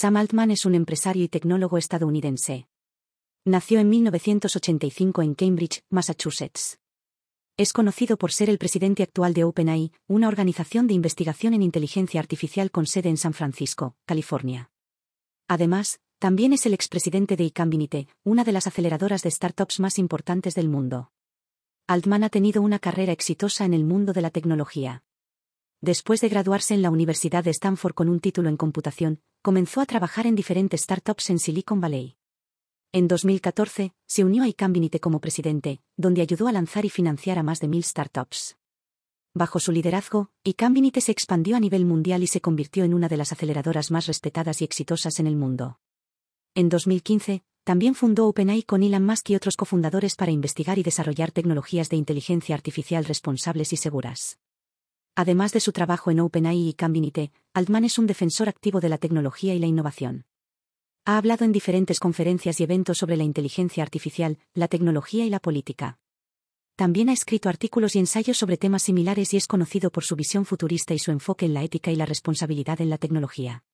Sam Altman es un empresario y tecnólogo estadounidense. Nació en 1985 en Cambridge, Massachusetts. Es conocido por ser el presidente actual de OpenAI, una organización de investigación en inteligencia artificial con sede en San Francisco, California. Además, también es el expresidente de iCambinite, una de las aceleradoras de startups más importantes del mundo. Altman ha tenido una carrera exitosa en el mundo de la tecnología. Después de graduarse en la Universidad de Stanford con un título en computación, comenzó a trabajar en diferentes startups en Silicon Valley. En 2014, se unió a Icambinite como presidente, donde ayudó a lanzar y financiar a más de mil startups. Bajo su liderazgo, Icambinite se expandió a nivel mundial y se convirtió en una de las aceleradoras más respetadas y exitosas en el mundo. En 2015, también fundó OpenAI con Elon Musk y otros cofundadores para investigar y desarrollar tecnologías de inteligencia artificial responsables y seguras. Además de su trabajo en OpenAI y Cambinite, Altman es un defensor activo de la tecnología y la innovación. Ha hablado en diferentes conferencias y eventos sobre la inteligencia artificial, la tecnología y la política. También ha escrito artículos y ensayos sobre temas similares y es conocido por su visión futurista y su enfoque en la ética y la responsabilidad en la tecnología.